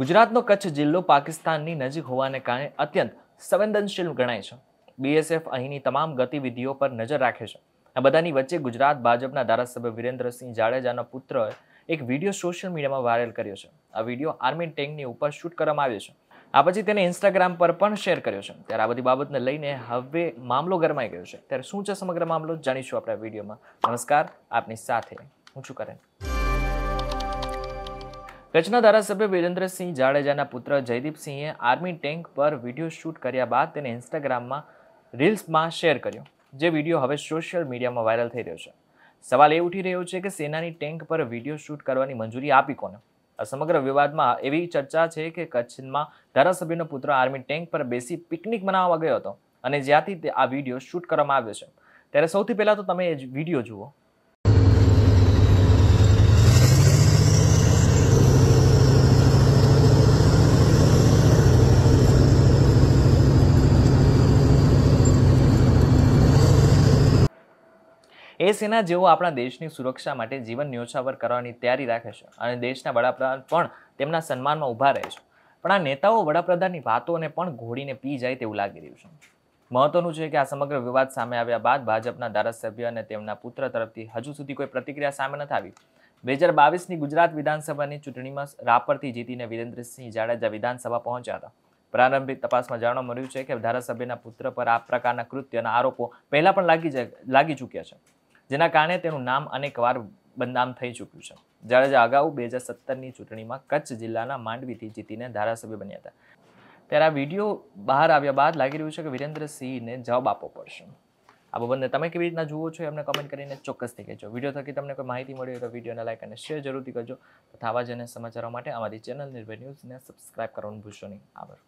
ગુજરાતનો કચ્છ જિલ્લો પાકિસ્તાનની નજીક હોવાને કારણે અત્યંત સંવેદનશીલ ગણાય છે બીએસએફ અહીંની તમામ ગતિવિધિઓ પર નજર રાખે છે આ બધાની વચ્ચે ગુજરાત ભાજપના ધારાસભ્ય વિરેન્દ્રસિંહ જાડેજાનો પુત્રએ એક વિડીયો સોશિયલ મીડિયામાં વાયરલ કર્યો છે આ વિડીયો આર્મી ટેન્કની ઉપર શૂટ કરવામાં આવ્યો છે આ પછી તેને ઇન્સ્ટાગ્રામ પર પણ શેર કર્યો છે ત્યારે આ બધી બાબતને લઈને હવે મામલો ગરમાઈ ગયો છે ત્યારે શું છે સમગ્ર મામલો જાણીશું આપણા વિડીયોમાં નમસ્કાર આપની સાથે હું છું કરે કચ્છના ધારાસભ્ય વિરેન્દ્રસિંહ જાડેજાના પુત્ર જયદીપસિંહે આર્મી ટેન્ક પર વિડીયો શૂટ કર્યા બાદ તેને ઇન્સ્ટાગ્રામમાં રીલ્સમાં શેર કર્યો જે વિડીયો હવે સોશિયલ મીડિયામાં વાયરલ થઈ રહ્યો છે સવાલ એ ઉઠી રહ્યો છે કે સેનાની ટેન્ક પર વિડીયો શૂટ કરવાની મંજૂરી આપી કોને આ સમગ્ર વિવાદમાં એવી ચર્ચા છે કે કચ્છમાં ધારાસભ્યનો પુત્ર આર્મી ટેન્ક પર બેસી પિકનિક મનાવવા ગયો હતો અને જ્યાંથી તે આ વિડીયો શૂટ કરવામાં આવ્યો છે ત્યારે સૌથી પહેલાં તો તમે એ વિડીયો જુઓ એ સેના જેઓ આપણા દેશની સુરક્ષા માટે જીવન ન્યોછાવર કરવાની તૈયારી રાખે છે અને દેશના વડાપ્રધાન પણ તેમના સન્માનમાં ઊભા રહે છે પણ આ નેતાઓ વડાપ્રધાનની વાતોને પણ ઘોડીને પી જાય તેવું લાગી રહ્યું છે મહત્વનું છે કે આ સમગ્ર વિવાદ સામે આવ્યા બાદ ભાજપના ધારાસભ્ય અને તેમના પુત્ર તરફથી હજુ સુધી કોઈ પ્રતિક્રિયા સામે નથી આવી બે હજાર બાવીસની ગુજરાત વિધાનસભાની ચૂંટણીમાં રાપરથી જીતીને વિરેન્દ્રસિંહ જાડેજા વિધાનસભા પહોંચ્યા હતા પ્રારંભિક તપાસમાં જાણવા મળ્યું છે કે ધારાસભ્યના પુત્ર પર આ પ્રકારના કૃત્યના આરોપો પહેલા પણ લાગી લાગી ચૂક્યા છે જેના કારણે તેનું નામ અનેકવાર બદનામ થઈ ચૂક્યું છે જાડેજા અગાઉ બે હજાર સત્તરની ચૂંટણીમાં કચ્છ જિલ્લાના માંડવીથી જીતીને ધારાસભ્ય બન્યા હતા ત્યારે આ વિડીયો બહાર આવ્યા બાદ લાગી રહ્યું છે કે વિરેન્દ્રસિંહને જવાબ આપવો પડશે આ બાબતને તમે કેવી રીતના જુઓ છો એમને કમેન્ટ કરીને ચોક્કસથી કહેજો વિડીયો થકી તમને કોઈ માહિતી મળી હોય તો વિડીયોને લાઈક અને શેર જરૂરથી કરજો તથા આવા જ સમાચારો માટે અમારી ચેનલ નિર્ભય ન્યૂઝને સબસ્ક્રાઈબ કરવાનું ભૂલશો નહીં આભાર